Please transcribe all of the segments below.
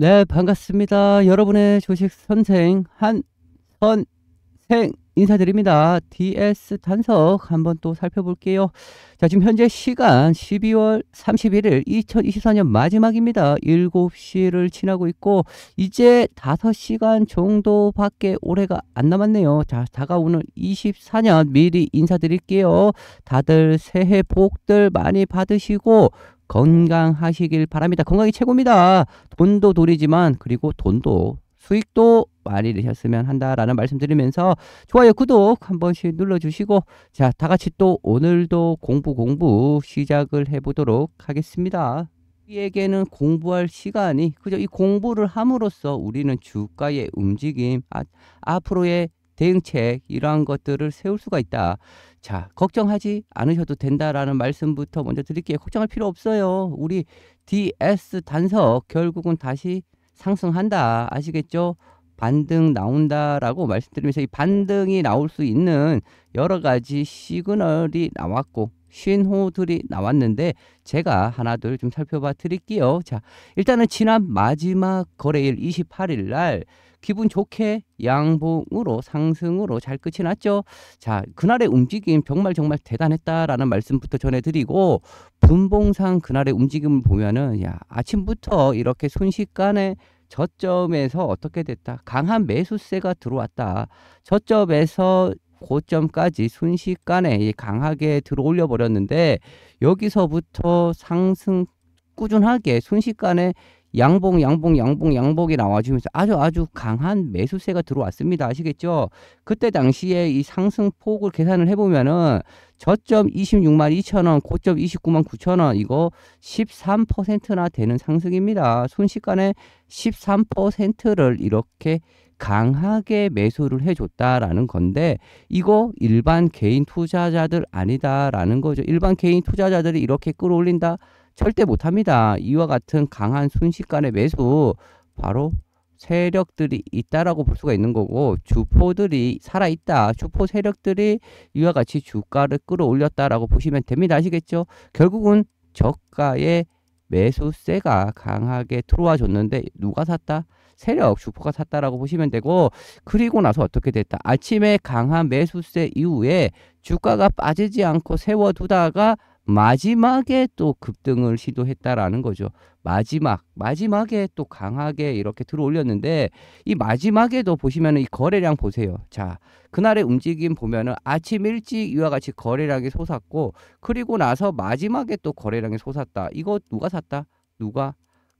네, 반갑습니다. 여러분의 조식 선생 한선생 인사드립니다. DS 단석 한번 또 살펴볼게요. 자, 지금 현재 시간 12월 31일 2024년 마지막입니다. 7시를 지나고 있고 이제 5시간 정도밖에 올해가 안 남았네요. 자, 다가오는 24년 미리 인사드릴게요. 다들 새해 복들 많이 받으시고 건강하시길 바랍니다. 건강이 최고입니다. 돈도 돈이지만 그리고 돈도 수익도 많이 내셨으면 한다라는 말씀드리면서 좋아요 구독 한 번씩 눌러주시고 자 다같이 또 오늘도 공부 공부 시작을 해보도록 하겠습니다. 우리에게는 공부할 시간이 그저 이 공부를 함으로써 우리는 주가의 움직임 아, 앞으로의 대응책 이러한 것들을 세울 수가 있다. 자, 걱정하지 않으셔도 된다라는 말씀부터 먼저 드릴게요. 걱정할 필요 없어요. 우리 DS 단석 결국은 다시 상승한다. 아시겠죠? 반등 나온다라고 말씀드리면서 이 반등이 나올 수 있는 여러 가지 시그널이 나왔고 신호들이 나왔는데 제가 하나둘 좀 살펴봐 드릴게요. 자, 일단은 지난 마지막 거래일 28일 날 기분 좋게 양봉으로 상승으로 잘 끝이 났죠. 자, 그날의 움직임 정말 정말 대단했다라는 말씀부터 전해드리고 분봉상 그날의 움직임을 보면은 야 아침부터 이렇게 순식간에 저점에서 어떻게 됐다 강한 매수세가 들어왔다 저점에서 고점까지 순식간에 강하게 들어올려 버렸는데 여기서부터 상승 꾸준하게 순식간에 양봉 양봉 양봉 양봉이 나와주면서 아주 아주 강한 매수세가 들어왔습니다 아시겠죠 그때 당시에 이 상승폭을 계산을 해보면은 저점 26만 2천원 고점 29만 9천원 이거 13%나 되는 상승입니다 순식간에 13%를 이렇게 강하게 매수를 해줬다라는 건데 이거 일반 개인 투자자들 아니다라는 거죠. 일반 개인 투자자들이 이렇게 끌어올린다? 절대 못합니다. 이와 같은 강한 순식간의 매수 바로 세력들이 있다라고 볼 수가 있는 거고 주포들이 살아있다. 주포 세력들이 이와 같이 주가를 끌어올렸다라고 보시면 됩니다. 아시겠죠? 결국은 저가의 매수세가 강하게 들어와 줬는데 누가 샀다? 세력 주포가 샀다라고 보시면 되고 그리고 나서 어떻게 됐다. 아침에 강한 매수세 이후에 주가가 빠지지 않고 세워두다가 마지막에 또 급등을 시도했다라는 거죠. 마지막, 마지막에 또 강하게 이렇게 들어올렸는데 이 마지막에도 보시면은 이 거래량 보세요. 자, 그날의 움직임 보면은 아침 일찍 이와 같이 거래량이 솟았고 그리고 나서 마지막에 또 거래량이 솟았다. 이거 누가 샀다? 누가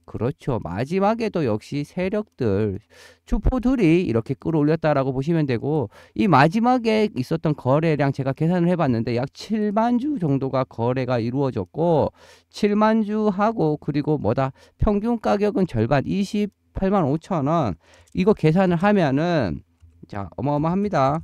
그렇죠. 마지막에도 역시 세력들 주포들이 이렇게 끌어올렸다라고 보시면 되고 이 마지막에 있었던 거래량 제가 계산을 해봤는데 약 7만 주 정도가 거래가 이루어졌고 7만 주하고 그리고 뭐다 평균 가격은 절반 28만 5천 원 이거 계산을 하면은 자 어마어마합니다.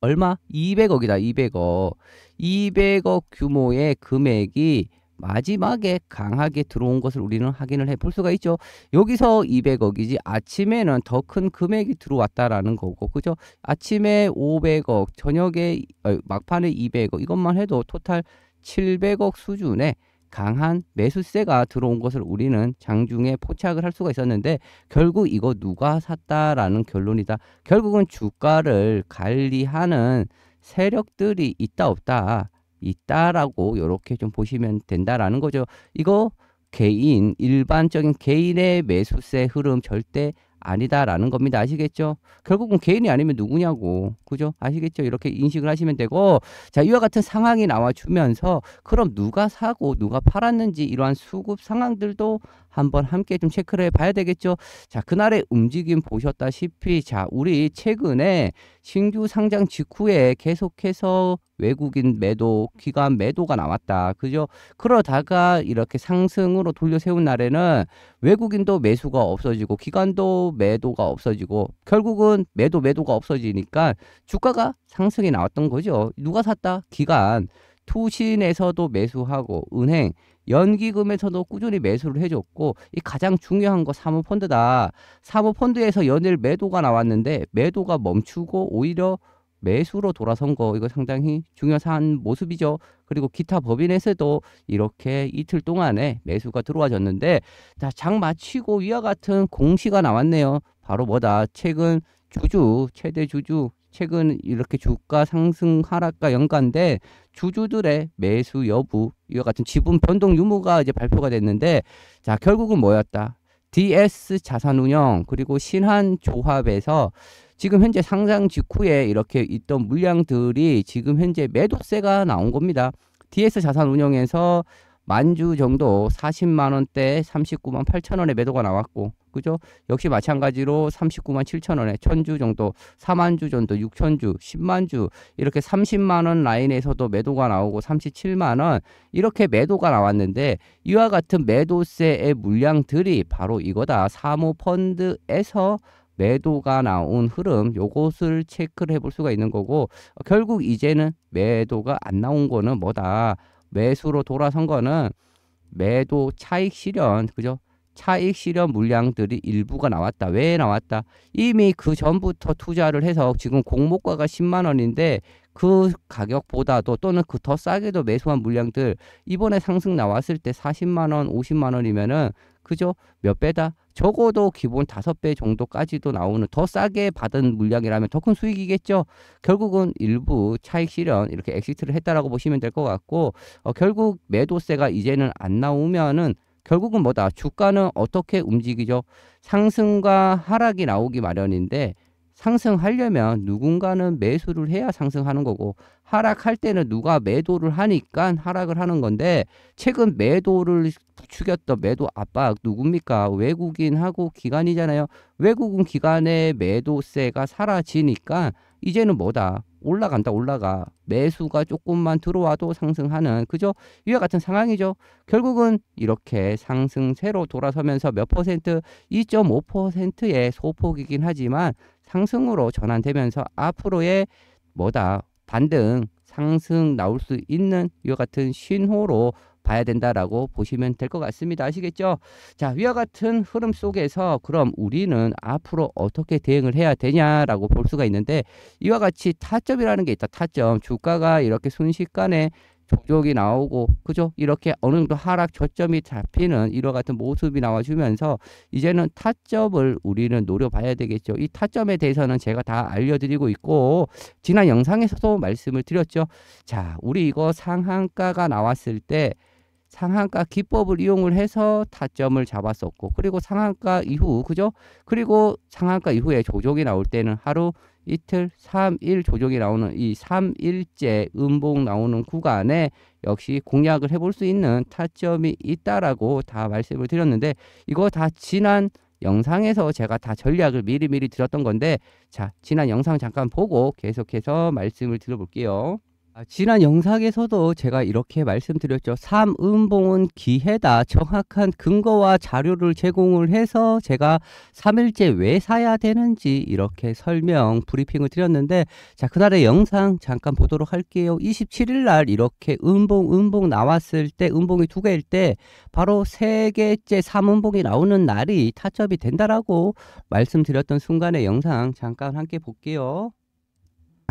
얼마? 200억이다. 200억. 200억 규모의 금액이 마지막에 강하게 들어온 것을 우리는 확인을 해 볼 수가 있죠. 여기서 200억이지 아침에는 더 큰 금액이 들어왔다라는 거고 그죠? 아침에 500억, 저녁에 어, 막판에 200억 이것만 해도 토탈 700억 수준의 강한 매수세가 들어온 것을 우리는 장중에 포착을 할 수가 있었는데 결국 이거 누가 샀다라는 결론이다. 결국은 주가를 관리하는 세력들이 있다 없다. 있다라고 이렇게 좀 보시면 된다라는 거죠. 이거 개인 일반적인 개인의 매수세 흐름 절대 아니다라는 겁니다. 아시겠죠? 결국은 개인이 아니면 누구냐고. 그죠? 아시겠죠? 이렇게 인식을 하시면 되고, 자, 이와 같은 상황이 나와주면서, 그럼 누가 사고 누가 팔았는지 이러한 수급 상황들도 한번 함께 좀 체크를 해 봐야 되겠죠. 자, 그날의 움직임 보셨다시피 자, 우리 최근에 신규 상장 직후에 계속해서 외국인 매도, 기관 매도가 나왔다. 그죠? 그러다가 이렇게 상승으로 돌려 세운 날에는 외국인도 매수가 없어지고 기관도 매도가 없어지고 결국은 매도 매도가 없어지니까 주가가 상승이 나왔던 거죠. 누가 샀다? 기관. 투신에서도 매수하고 은행 연기금에서도 꾸준히 매수를 해줬고 이 가장 중요한 거 사모펀드다. 사모펀드에서 연일 매도가 나왔는데 매도가 멈추고 오히려 매수로 돌아선 거 이거 상당히 중요한 모습이죠. 그리고 기타 법인에서도 이렇게 이틀 동안에 매수가 들어와졌는데 자장 마치고 위와 같은 공시가 나왔네요. 바로 뭐다 최근 주주 최대 주주 최근 이렇게 주가 상승 하락과 연관돼 주주들의 매수 여부 이와 같은 지분 변동 유무가 이제 발표가 됐는데 자 결국은 뭐였다? DS 자산운용 그리고 신한조합에서 지금 현재 상장 직후에 이렇게 있던 물량들이 지금 현재 매도세가 나온 겁니다. DS 자산운용에서 만주 정도 40만 원대 39만 8천 원의 매도가 나왔고 그죠? 역시 마찬가지로 39만 7천 원에 천주 정도, 4만 주 정도, 6천 주, 10만 주 이렇게 30만 원 라인에서도 매도가 나오고 37만 원 이렇게 매도가 나왔는데 이와 같은 매도세의 물량들이 바로 이거다. 사모 펀드에서 매도가 나온 흐름 요것을 체크를 해볼 수가 있는 거고 결국 이제는 매도가 안 나온 거는 뭐다 매수로 돌아선 거는 매도 차익 실현 그죠 차익 실현 물량들이 일부가 나왔다. 왜 나왔다? 이미 그 전부터 투자를 해서 지금 공모가가 10만 원인데 그 가격보다도 또는 그 더 싸게도 매수한 물량들 이번에 상승 나왔을 때 40만 원, 50만 원이면은 그죠? 몇 배다? 적어도 기본 5배 정도까지도 나오는 더 싸게 받은 물량이라면 더 큰 수익이겠죠. 결국은 일부 차익 실현 이렇게 엑시트를 했다라고 보시면 될 것 같고 어, 결국 매도세가 이제는 안 나오면은 결국은 뭐다? 주가는 어떻게 움직이죠? 상승과 하락이 나오기 마련인데 상승하려면 누군가는 매수를 해야 상승하는 거고 하락할 때는 누가 매도를 하니까 하락을 하는 건데 최근 매도를 부추겼던 매도 압박 누굽니까? 외국인하고 기관이잖아요. 외국은 기관의 매도세가 사라지니까 이제는 뭐다? 올라간다 올라가 매수가 조금만 들어와도 상승하는 그죠 이와 같은 상황이죠 결국은 이렇게 상승세로 돌아서면서 몇 퍼센트 2.5%의 소폭이긴 하지만 상승으로 전환되면서 앞으로의 뭐다 반등 상승 나올 수 있는 이와 같은 신호로 봐야 된다라고 보시면 될 것 같습니다. 아시겠죠? 자, 위와 같은 흐름 속에서 그럼 우리는 앞으로 어떻게 대응을 해야 되냐라고 볼 수가 있는데 이와 같이 타점이라는 게 있다. 타점. 주가가 이렇게 순식간에 종족이 나오고 그죠 이렇게 어느 정도 하락 저점이 잡히는 이와 같은 모습이 나와주면서 이제는 타점을 우리는 노려봐야 되겠죠 이 타점에 대해서는 제가 다 알려드리고 있고 지난 영상에서도 말씀을 드렸죠 자 우리 이거 상한가가 나왔을 때 상한가 기법을 이용을 해서 타점을 잡았었고 그리고 상한가 이후 그죠? 그리고 상한가 이후에 조정이 나올 때는 하루 이틀 3일 조정이 나오는 이 3일째 음봉 나오는 구간에 역시 공략을 해볼 수 있는 타점이 있다라고 다 말씀을 드렸는데 이거 다 지난 영상에서 제가 다 전략을 미리미리 드렸던 건데 자 지난 영상 잠깐 보고 계속해서 말씀을 드려볼게요. 아, 지난 영상에서도 제가 이렇게 말씀드렸죠. 삼음봉은 기회다. 정확한 근거와 자료를 제공을 해서 제가 3일째 왜 사야 되는지 이렇게 설명 브리핑을 드렸는데 자 그날의 영상 잠깐 보도록 할게요. 27일 날 이렇게 음봉 음봉 나왔을 때 음봉이 두 개일 때 바로 세 개째 삼음봉이 나오는 날이 타점이 된다라고 말씀드렸던 순간의 영상 잠깐 함께 볼게요.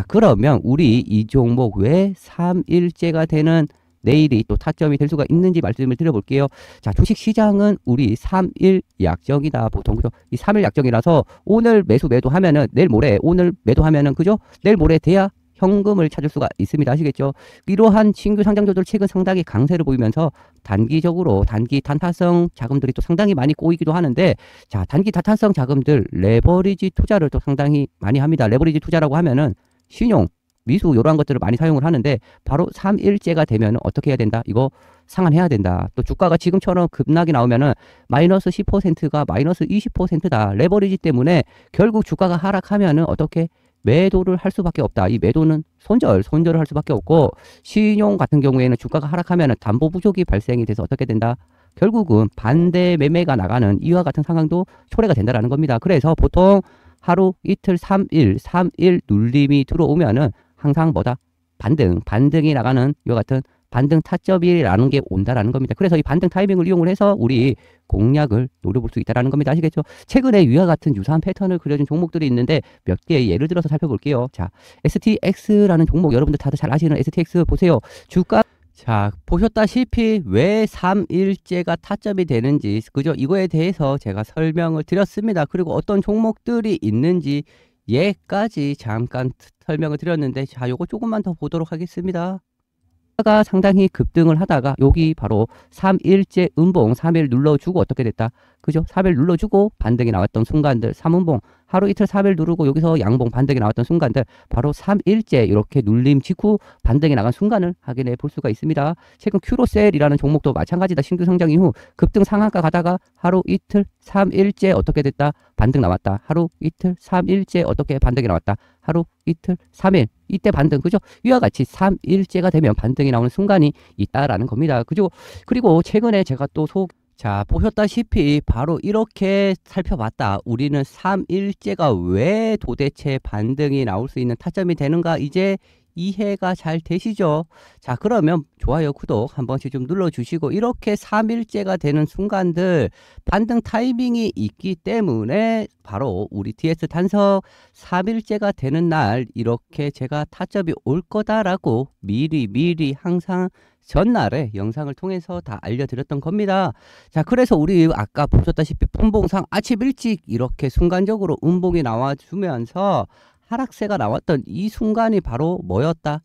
그러면 우리 이 종목 왜 3일째가 되는 내일이 또 타점이 될 수가 있는지 말씀을 드려볼게요. 자, 주식시장은 우리 3일 약정이다. 보통 그죠? 이 3일 약정이라서 오늘 매수 매도하면은 내일 모레 오늘 매도하면은 그죠? 내일 모레 돼야 현금을 찾을 수가 있습니다. 아시겠죠? 이러한 신규 상장조들 최근 상당히 강세를 보이면서 단기적으로 단기 단타성 자금들이 또 상당히 많이 꼬이기도 하는데 자 단기 단타성 자금들 레버리지 투자를 또 상당히 많이 합니다. 레버리지 투자라고 하면은 신용, 미수 이러한 것들을 많이 사용을 하는데 바로 3일째가 되면 어떻게 해야 된다? 이거 상환해야 된다. 또 주가가 지금처럼 급락이 나오면은 마이너스 10%가 마이너스 20%다. 레버리지 때문에 결국 주가가 하락하면은 어떻게 매도를 할 수밖에 없다. 이 매도는 손절, 손절을 할 수밖에 없고 신용 같은 경우에는 주가가 하락하면은 담보 부족이 발생이 돼서 어떻게 된다? 결국은 반대 매매가 나가는 이와 같은 상황도 초래가 된다라는 겁니다. 그래서 보통 하루, 이틀, 3일, 3일 눌림이 들어오면은 항상 뭐다? 반등, 반등이 나가는 이와 같은 반등 타점이라는 게 온다라는 겁니다. 그래서 이 반등 타이밍을 이용을 해서 우리 공략을 노려볼 수 있다라는 겁니다. 아시겠죠? 최근에 위와 같은 유사한 패턴을 그려준 종목들이 있는데 몇 개 예를 들어서 살펴볼게요. 자, STX라는 종목 여러분들 다들 잘 아시는 STX 보세요. 주가 자, 보셨다시피 왜 3일째가 타점이 되는지, 그죠? 이거에 대해서 제가 설명을 드렸습니다. 그리고 어떤 종목들이 있는지, 예까지 잠깐 설명을 드렸는데, 자, 요거 조금만 더 보도록 하겠습니다. 가 상당히 급등을 하다가 여기 바로 3일째 음봉 3일 눌러주고 어떻게 됐다? 그죠? 4벨 눌러주고 반등이 나왔던 순간들 3운봉 하루 이틀 4벨 누르고 여기서 양봉 반등이 나왔던 순간들 바로 3일째 이렇게 눌림 직후 반등이 나간 순간을 확인해 볼 수가 있습니다. 최근 큐로셀이라는 종목도 마찬가지다. 신규 성장 이후 급등 상한가 가다가 하루 이틀 3일째 어떻게 됐다? 반등 나왔다. 하루 이틀 3일째 어떻게 반등이 나왔다. 하루 이틀 3일 이때 반등 그죠? 이와 같이 3일째가 되면 반등이 나오는 순간이 있다라는 겁니다. 그죠? 그리고 최근에 제가 또속 자, 보셨다시피 바로 이렇게 살펴봤다. 우리는 삼일째가왜 도대체 반등이 나올 수 있는 타점이 되는가 이제 이해가 잘 되시죠? 자, 그러면 좋아요, 구독 한 번씩 좀 눌러주시고 이렇게 삼일째가 되는 순간들 반등 타이밍이 있기 때문에 바로 우리 DS 단석 삼일째가 되는 날 이렇게 제가 타점이 올 거다라고 미리 미리 항상 전날에 영상을 통해서 다 알려드렸던 겁니다. 자, 그래서 우리 아까 보셨다시피 품봉상 아침 일찍 이렇게 순간적으로 음봉이 나와주면서 하락세가 나왔던 이 순간이 바로 뭐였다?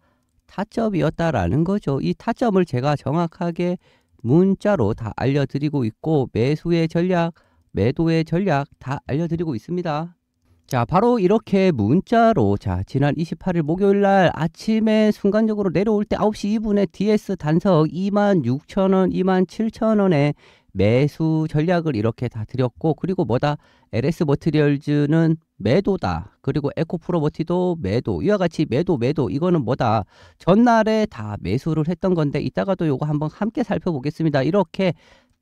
타점이었다라는 거죠. 이 타점을 제가 정확하게 문자로 다 알려드리고 있고 매수의 전략, 매도의 전략 다 알려드리고 있습니다. 자, 바로 이렇게 문자로 자, 지난 28일 목요일 날 아침에 순간적으로 내려올 때 9시 2분에 DS 단석 26,000원, 27,000원에 매수 전략을 이렇게 다 드렸고 그리고 뭐다 LS 머티리얼즈는 매도다. 그리고 에코프로버티도 매도. 이와 같이 매도 매도 이거는 뭐다. 전날에 다 매수를 했던 건데 이따가도 요거 한번 함께 살펴보겠습니다. 이렇게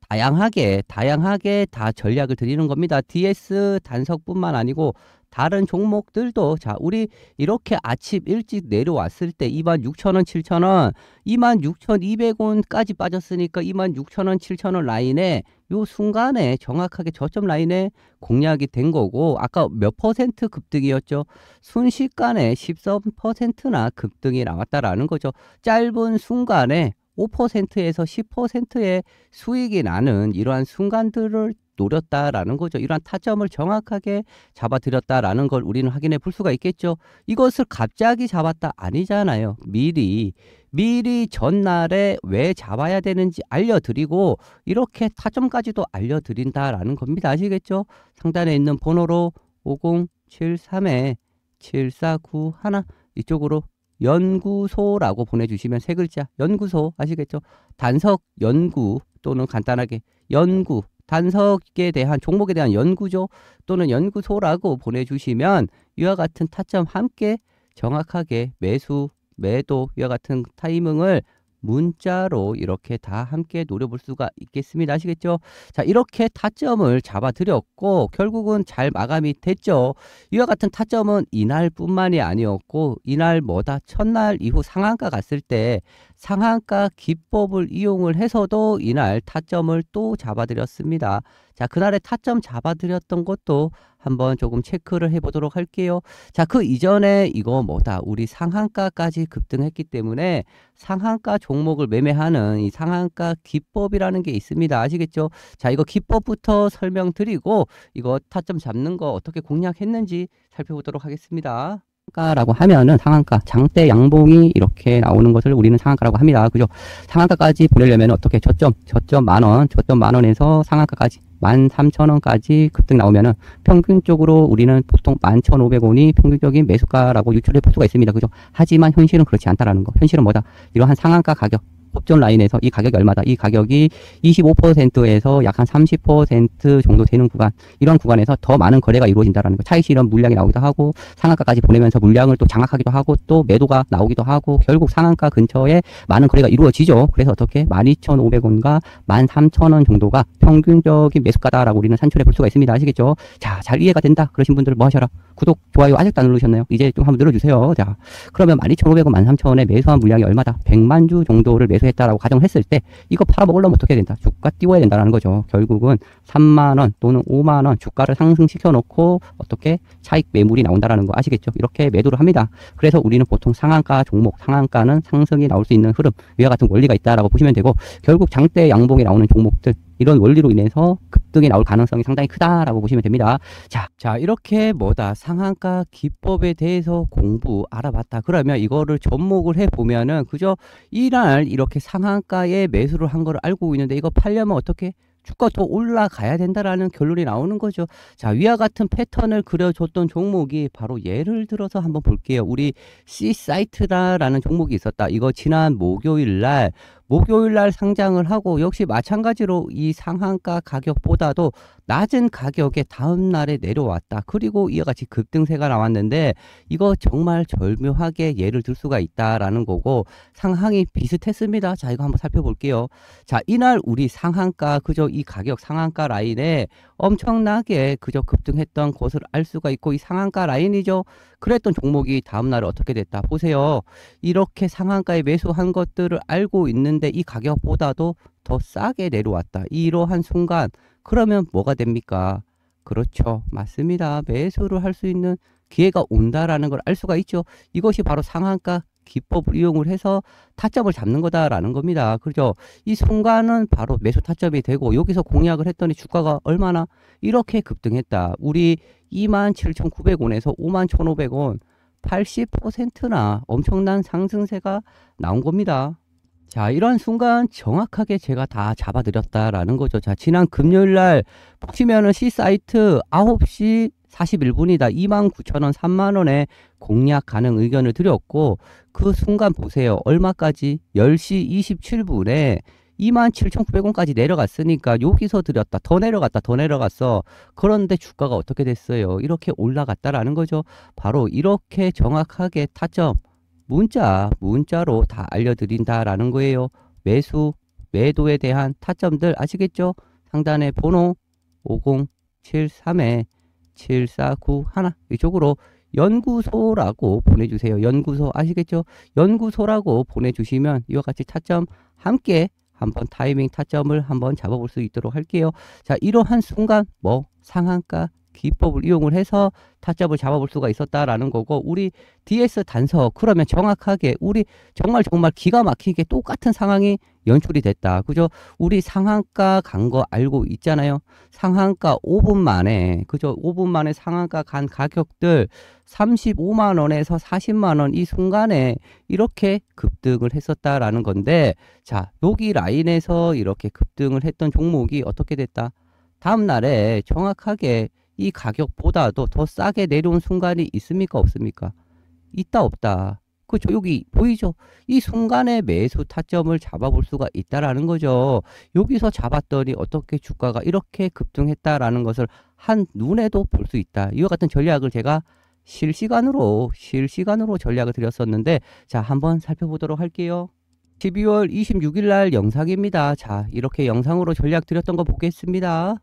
다양하게 다양하게 다 전략을 드리는 겁니다. DS 단석뿐만 아니고 다른 종목들도 자 우리 이렇게 아침 일찍 내려왔을 때 26,000원, 7,000원, 26,200원까지 빠졌으니까 26,000원, 7,000원 라인에 요 순간에 정확하게 저점 라인에 공략이 된 거고 아까 몇 퍼센트 급등이었죠? 순식간에 13%나 급등이 나왔다라는 거죠. 짧은 순간에 5%에서 10%의 수익이 나는 이러한 순간들을 노렸다라는 거죠. 이러한 타점을 정확하게 잡아들였다라는 걸 우리는 확인해 볼 수가 있겠죠. 이것을 갑자기 잡았다 아니잖아요. 미리 미리 전날에 왜 잡아야 되는지 알려드리고 이렇게 타점까지도 알려드린다라는 겁니다. 아시겠죠? 상단에 있는 번호로 5073에 7491 이쪽으로 연구소라고 보내주시면 세 글자 연구소 아시겠죠? 단석 연구 또는 간단하게 연구 단석에 대한 종목에 대한 연구조 또는 연구소라고 보내주시면 이와 같은 타점 함께 정확하게 매수, 매도 이와 같은 타이밍을 문자로 이렇게 다 함께 노려볼 수가 있겠습니다. 아시겠죠? 자, 이렇게 타점을 잡아드렸고 결국은 잘 마감이 됐죠. 이와 같은 타점은 이날뿐만이 아니었고 이날 뭐다 첫날 이후 상한가 갔을 때 상한가 기법을 이용을 해서도 이날 타점을 또 잡아드렸습니다. 자, 그날의 타점 잡아드렸던 것도 한번 조금 체크를 해보도록 할게요. 자, 그 이전에 이거 뭐다 우리 상한가까지 급등했기 때문에 상한가 종목을 매매하는 이 상한가 기법이라는 게 있습니다. 아시겠죠? 자, 이거 기법부터 설명드리고 이거 타점 잡는 거 어떻게 공략했는지 살펴보도록 하겠습니다. 상한가라고 하면은 상한가 장대 양봉이 이렇게 나오는 것을 우리는 상한가라고 합니다. 그죠? 상한가까지 보내려면 어떻게 저점 저점 만원 저점 만원에서 상한가까지 13,000원까지 급등 나오면은 평균적으로 우리는 보통 11,500원이 평균적인 매수가라고 유출될 폭수가 있습니다. 그죠? 하지만 현실은 그렇지 않다라는 거. 현실은 뭐다? 이러한 상한가 가격, 법정 라인에서 이 가격이 얼마다 이 가격이 25%에서 약한30% 정도 되는 구간 이런 구간에서 더 많은 거래가 이루어진다라는 거 차익 실현 물량이 나오기도 하고 상한가까지 보내면서 물량을 또 장악하기도 하고 또 매도가 나오기도 하고 결국 상한가 근처에 많은 거래가 이루어지죠 그래서 어떻게 12,500원과 13,000원 정도가 평균적인 매수가다라고 우리는 산출해 볼 수가 있습니다 아시겠죠 자잘 이해가 된다 그러신 분들 뭐 하셔라 구독, 좋아요 아직도 안 누르셨나요? 이제 좀 한번 눌러주세요. 자, 그러면 12,500원, 13,000원에 매수한 물량이 얼마다? 100만 주 정도를 매수했다라고 가정했을 때 이거 팔아먹으려면 어떻게 해야 된다? 주가 띄워야 된다는 거죠. 결국은 3만원 또는 5만원 주가를 상승시켜 놓고 어떻게 차익 매물이 나온다라는 거 아시겠죠? 이렇게 매도를 합니다. 그래서 우리는 보통 상한가 종목, 상한가는 상승이 나올 수 있는 흐름, 위와 같은 원리가 있다라고 보시면 되고 결국 장대 양봉이 나오는 종목들 이런 원리로 인해서 급등이 나올 가능성이 상당히 크다라고 보시면 됩니다. 자, 자 이렇게 뭐다 상한가 기법에 대해서 공부 알아봤다. 그러면 이거를 접목을 해 보면은 그저 이날 이렇게 상한가에 매수를 한 거를 알고 있는데 이거 팔려면 어떻게 주가 더 올라가야 된다라는 결론이 나오는 거죠. 자, 위와 같은 패턴을 그려줬던 종목이 바로 예를 들어서 한번 볼게요. 우리 C 사이트다라는 종목이 있었다. 이거 지난 목요일 날 목요일 날 상장을 하고 역시 마찬가지로 이 상한가 가격보다도 낮은 가격에 다음 날에 내려왔다. 그리고 이와 같이 급등세가 나왔는데 이거 정말 절묘하게 예를 들 수가 있다라는 거고 상황이 비슷했습니다. 자 이거 한번 살펴볼게요. 자 이날 우리 상한가 그저 이 가격 상한가 라인에 엄청나게 그저 급등했던 것을 알 수가 있고 이 상한가 라인이죠. 그랬던 종목이 다음 날 어떻게 됐다 보세요. 이렇게 상한가에 매수한 것들을 알고 있는데 이 가격보다도 더 싸게 내려왔다. 이러한 순간 그러면 뭐가 됩니까? 그렇죠. 맞습니다. 매수를 할 수 있는 기회가 온다라는 걸 알 수가 있죠. 이것이 바로 상한가 기법을 이용을 해서 타점을 잡는 거다라는 겁니다. 그죠? 렇이 순간은 바로 매수 타점이 되고 여기서 공약을 했더니 주가가 얼마나 이렇게 급등했다. 우리 27,900원에서 51,500원 80%나 엄청난 상승세가 나온 겁니다. 자, 이런 순간 정확하게 제가 다 잡아드렸다라는 거죠. 자, 지난 금요일 날 보시면은 C 사이트 9시 41분이다. 29,000원, 3만원에 공략 가능 의견을 드렸고, 그 순간 보세요. 얼마까지? 10시 27분에 27,900원까지 내려갔으니까 여기서 드렸다. 더 내려갔다. 더 내려갔어. 그런데 주가가 어떻게 됐어요? 이렇게 올라갔다라는 거죠. 바로 이렇게 정확하게 타점. 문자, 문자로 다 알려드린다라는 거예요. 매수, 매도에 대한 타점들 아시겠죠? 상단에 번호 5073에 749 1 이쪽으로 연구소라고 보내주세요. 연구소 아시겠죠? 연구소라고 보내주시면 이와 같이 타점 함께 한번 타이밍 타점을 한번 잡아볼 수 있도록 할게요. 자 이러한 순간 뭐 상한가 기법을 이용을 해서 타점을 잡아볼 수가 있었다라는 거고 우리 DS 단서 그러면 정확하게 우리 정말 정말 기가 막히게 똑같은 상황이 연출이 됐다. 그죠? 우리 상한가 간 거 알고 있잖아요. 상한가 5분 만에 그죠? 5분 만에 상한가 간 가격들 35만 원에서 40만 원 이 순간에 이렇게 급등을 했었다라는 건데 자, 여기 라인에서 이렇게 급등을 했던 종목이 어떻게 됐다? 다음 날에 정확하게 이 가격보다도 더 싸게 내려온 순간이 있습니까? 없습니까? 있다 없다. 그죠 여기 보이죠 이 순간에 매수 타점을 잡아볼 수가 있다라는 거죠 여기서 잡았더니 어떻게 주가가 이렇게 급등했다라는 것을 한 눈에도 볼 수 있다 이와 같은 전략을 제가 실시간으로 실시간으로 전략을 드렸었는데 자 한번 살펴보도록 할게요 12월 26일 날 영상입니다 자 이렇게 영상으로 전략 드렸던 거 보겠습니다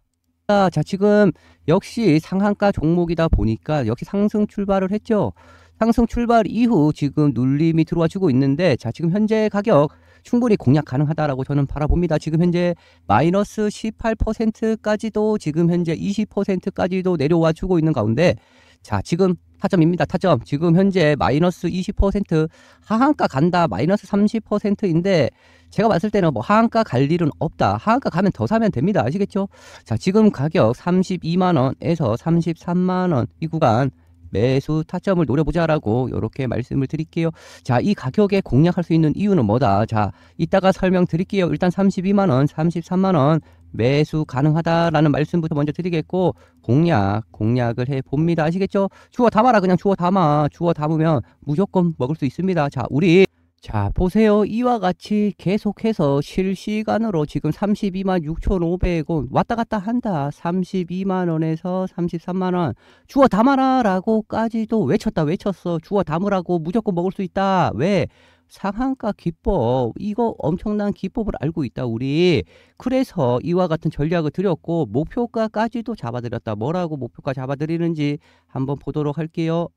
자, 지금 역시 상한가 종목이다 보니까 역시 상승 출발을 했죠. 상승 출발 이후 지금 눌림이 들어와주고 있는데 자, 지금 현재 가격 충분히 공략 가능하다라고 저는 바라봅니다. 지금 현재 마이너스 18%까지도 지금 현재 20%까지도 내려와 주고 있는 가운데 자, 지금 타점입니다. 타점. 지금 현재 마이너스 20% 하한가 간다. 마이너스 30%인데 제가 봤을 때는 뭐 하한가 갈 일은 없다. 하한가 가면 더 사면 됩니다. 아시겠죠? 자, 지금 가격 32만원에서 33만원 이 구간 매수 타점을 노려보자라고 이렇게 말씀을 드릴게요. 자, 이 가격에 공략할 수 있는 이유는 뭐다? 자, 이따가 설명드릴게요. 일단 32만원, 33만원 매수 가능하다라는 말씀부터 먼저 드리겠고 공략 공략을 해봅니다 아시겠죠 주워 담아라 그냥 주워 담아 주워 담으면 무조건 먹을 수 있습니다 자 우리 자 보세요 이와 같이 계속해서 실시간으로 지금 32만 6,500원 왔다갔다 한다 32만원에서 33만원 주워 담아라 라고까지도 외쳤다 외쳤어 주워 담으라고 무조건 먹을 수 있다 왜 상한가 기법 이거 엄청난 기법을 알고 있다 우리 그래서 이와 같은 전략을 드렸고 목표가까지도 잡아드렸다 뭐라고 목표가 잡아드리는지 한번 보도록 할게요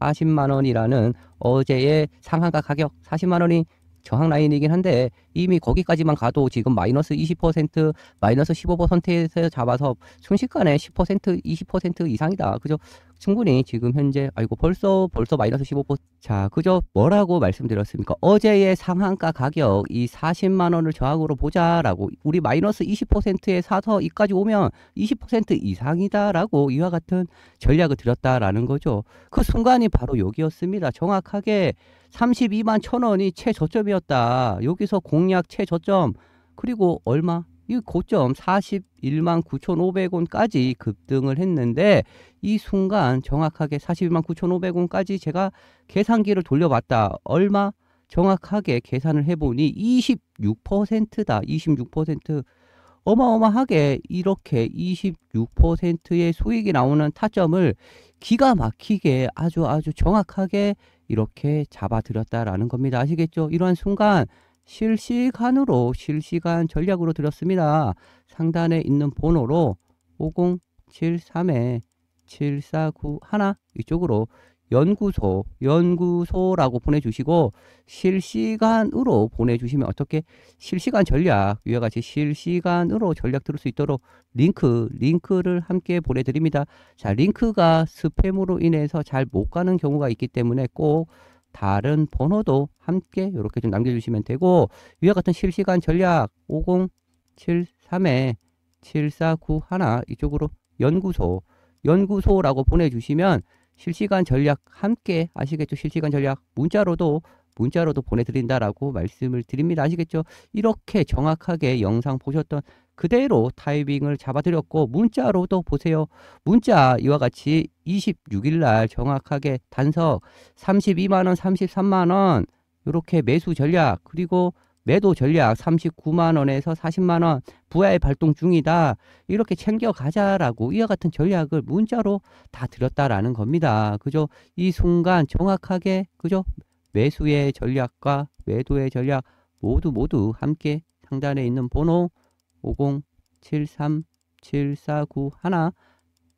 40만원이라는 어제의 상한가 가격 40만원이 저항 라인이긴 한데 이미 거기까지만 가도 지금 마이너스 20% 마이너스 15%에서 잡아서 순식간에 10% 20% 이상이다. 그죠? 충분히 지금 현재 아이고 벌써 벌써 마이너스 15%. 자, 그죠 뭐라고 말씀드렸습니까? 어제의 상한가 가격 이 40만 원을 저항으로 보자라고 우리 마이너스 20%에 사서 이까지 오면 20% 이상이다라고 이와 같은 전략을 드렸다라는 거죠. 그 순간이 바로 여기였습니다. 정확하게 32만 천 원이 최저점이었다. 여기서 공 경약 최저점 그리고 얼마 이 고점 41만 9,500원까지 급등을 했는데 이 순간 정확하게 41만 9,500원까지 제가 계산기를 돌려봤다. 얼마 정확하게 계산을 해보니 26%다. 26% 어마어마하게 이렇게 26%의 수익이 나오는 타점을 기가 막히게 아주 아주 정확하게 이렇게 잡아들였다라는 겁니다. 아시겠죠? 이러한 순간 실시간으로 실시간 전략으로 드렸습니다. 상단에 있는 번호로 5073에 749하 이쪽으로 연구소 연구소라고 보내주시고 실시간으로 보내주시면 어떻게 실시간 전략 위와 같이 실시간으로 전략 들을 수 있도록 링크 링크를 함께 보내드립니다. 자 링크가 스팸으로 인해서 잘 못 가는 경우가 있기 때문에 꼭 다른 번호도 함께 이렇게 좀 남겨주시면 되고 위와 같은 실시간 전략 5073에 7491 이쪽으로 연구소 연구소라고 보내주시면 실시간 전략 함께 아시겠죠? 실시간 전략 문자로도 문자로도 보내드린다라고 말씀을 드립니다. 아시겠죠? 이렇게 정확하게 영상 보셨던 그대로 타이밍을 잡아드렸고 문자로도 보세요. 문자 이와 같이 26일날 정확하게 단석 32만원, 33만원 이렇게 매수 전략 그리고 매도 전략 39만원에서 40만원 부하의 발동 중이다. 이렇게 챙겨가자라고 이와 같은 전략을 문자로 다 드렸다라는 겁니다. 그죠? 이 순간 정확하게 그죠? 매수의 전략과 매도의 전략 모두 모두 함께 상단에 있는 번호 5073749 1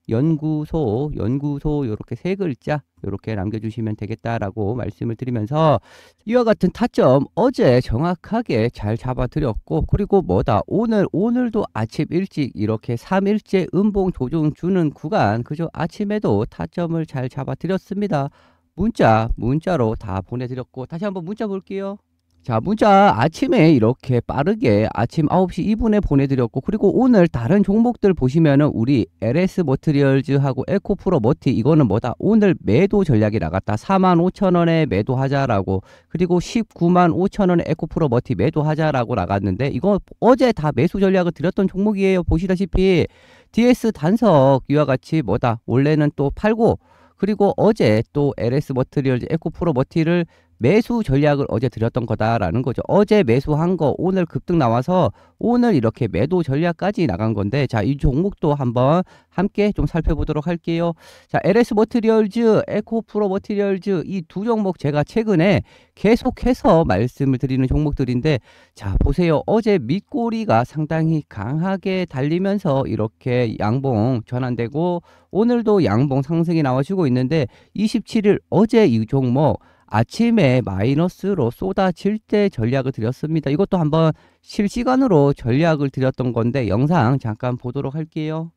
연구소 연구소 요렇게세 글자 요렇게 남겨주시면 되겠다라고 말씀을 드리면서 이와 같은 타점 어제 정확하게 잘 잡아드렸고 그리고 뭐다 오늘 오늘도 아침 일찍 이렇게 3일째 음봉 조정 주는 구간 그저 아침에도 타점을 잘 잡아드렸습니다 문자 문자로 다 보내드렸고 다시 한번 문자 볼게요 자, 문자 아침에 이렇게 빠르게 아침 9시 2분에 보내드렸고 그리고 오늘 다른 종목들 보시면은 우리 LS 머트리얼즈하고 에코프로 머티 이거는 뭐다? 오늘 매도 전략이 나갔다. 4만 5천원에 매도하자라고 그리고 19만 5천원에 에코프로 머티 매도하자라고 나갔는데 이거 어제 다 매수 전략을 드렸던 종목이에요. 보시다시피 DS 단석 이와 같이 뭐다? 원래는 또 팔고 그리고 어제 또 LS 머트리얼즈 에코프로 머티를 매수 전략을 어제 드렸던 거다라는 거죠. 어제 매수한 거 오늘 급등 나와서 오늘 이렇게 매도 전략까지 나간 건데 자 이 종목도 한번 함께 좀 살펴보도록 할게요. 자 LS 머티리얼즈, 에코프로 머티리얼즈 이 두 종목 제가 최근에 계속해서 말씀을 드리는 종목들인데 자 보세요. 어제 밑꼬리가 상당히 강하게 달리면서 이렇게 양봉 전환되고 오늘도 양봉 상승이 나와주고 있는데 27일 어제 이 종목 아침에 마이너스로 쏟아질 때 전략을 드렸습니다. 이것도 한번 실시간으로 전략을 드렸던 건데 영상 잠깐 보도록 할게요.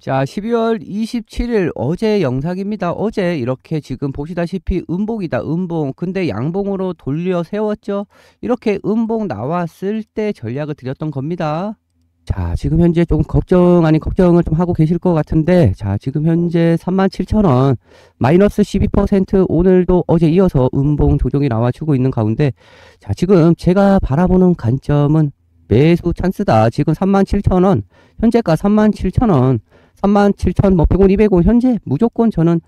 자 12월 27일 어제 영상입니다. 어제 이렇게 지금 보시다시피 음봉이다 음봉 근데 양봉으로 돌려 세웠죠. 이렇게 음봉 나왔을 때 전략을 드렸던 겁니다. 자, 지금 현재 조금 걱정 아닌 걱정을 좀 하고 계실 것 같은데 자, 지금 현재 37,000원 마이너스 12% 오늘도 어제 이어서 음봉 조정이 나와주고 있는 가운데 자, 지금 제가 바라보는 관점은 매수 찬스다. 지금 37,000원 현재가 37,000원 37,000뭐 100원 200원 현재 무조건 저는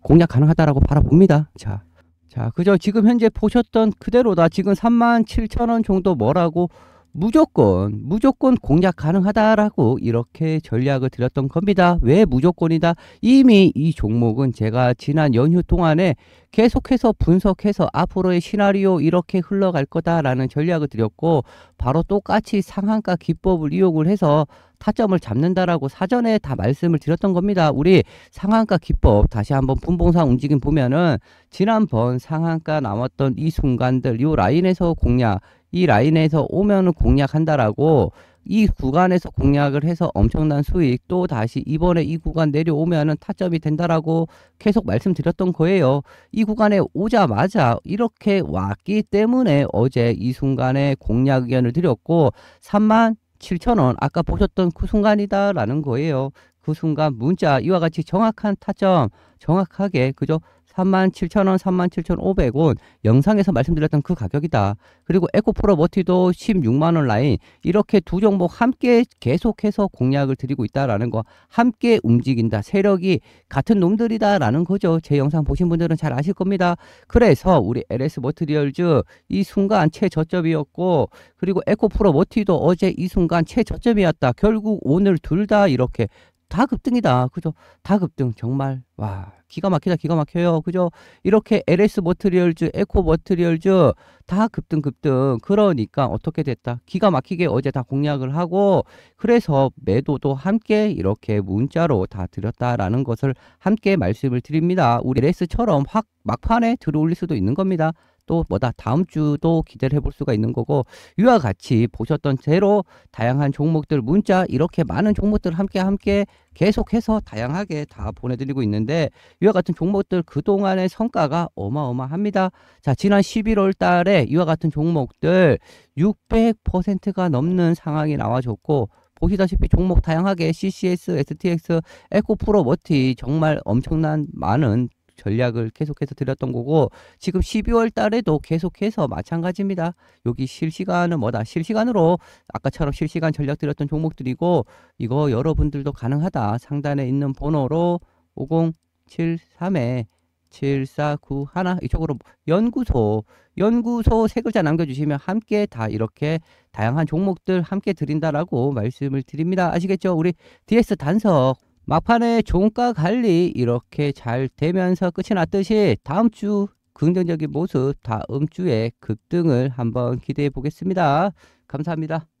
공략 가능하다라고 바라봅니다. 자, 자, 그죠 지금 현재 보셨던 그대로다. 지금 37,000원 정도 뭐라고 무조건 무조건 공략 가능하다라고 이렇게 전략을 드렸던 겁니다. 왜 무조건이다? 이미 이 종목은 제가 지난 연휴 동안에 계속해서 분석해서 앞으로의 시나리오 이렇게 흘러갈 거다라는 전략을 드렸고 바로 똑같이 상한가 기법을 이용을 해서 타점을 잡는다라고 사전에 다 말씀을 드렸던 겁니다. 우리 상한가 기법 다시 한번 분봉상 움직임 보면은 지난번 상한가 남았던이 순간들 이 라인에서 공략 이 라인에서 오면은 공략한다라고 이 구간에서 공략을 해서 엄청난 수익 또 다시 이번에 이 구간 내려오면은 타점이 된다라고 계속 말씀드렸던 거예요. 이 구간에 오자마자 이렇게 왔기 때문에 어제 이 순간에 공략 의견을 드렸고 3 7 0 0 0원 아까 보셨던 그 순간이다라는 거예요. 그 순간 문자 이와 같이 정확한 타점 정확하게 그죠 37,000원, 37,500원 영상에서 말씀드렸던 그 가격이다. 그리고 에코프로 버티도 16만원 라인 이렇게 두 종목 함께 계속해서 공략을 드리고 있다라는 거 함께 움직인다. 세력이 같은 놈들이다 라는 거죠. 제 영상 보신 분들은 잘 아실 겁니다. 그래서 우리 LS 머트리얼즈 이 순간 최저점이었고 그리고 에코프로 버티도 어제 이 순간 최저점이었다. 결국 오늘 둘 다 이렇게 다 급등이다. 그죠? 다 급등. 정말 와 기가 막히다 기가 막혀요. 그죠? 이렇게 LS 머트리얼즈, 에코 머트리얼즈 다 급등 급등. 그러니까 어떻게 됐다? 기가 막히게 어제 다 공략을 하고 그래서 매도도 함께 이렇게 문자로 다 드렸다라는 것을 함께 말씀을 드립니다. 우리 LS처럼 확 막판에 들어올릴 수도 있는 겁니다. 또 뭐다 다음 주도 기대를 해볼 수가 있는 거고 이와 같이 보셨던 대로 다양한 종목들 문자 이렇게 많은 종목들 함께 함께 계속해서 다양하게 다 보내드리고 있는데 이와 같은 종목들 그동안의 성과가 어마어마합니다. 자 지난 11월 달에 이와 같은 종목들 600%가 넘는 상황이 나와줬고 보시다시피 종목 다양하게 CCS, STX, 에코프로, 버티 정말 엄청난 많은 전략을 계속해서 드렸던 거고 지금 12월 달에도 계속해서 마찬가지입니다. 여기 실시간은 뭐다? 실시간으로 아까처럼 실시간 전략 드렸던 종목들이고 이거 여러분들도 가능하다. 상단에 있는 번호로 5073에 7491 이쪽으로 연구소 연구소 세 글자 남겨주시면 함께 다 이렇게 다양한 종목들 함께 드린다라고 말씀을 드립니다. 아시겠죠? 우리 DS 단석 막판에 종가 관리 이렇게 잘 되면서 끝이 났듯이 다음 주 긍정적인 모습 다음 주에 급등을 한번 기대해 보겠습니다. 감사합니다.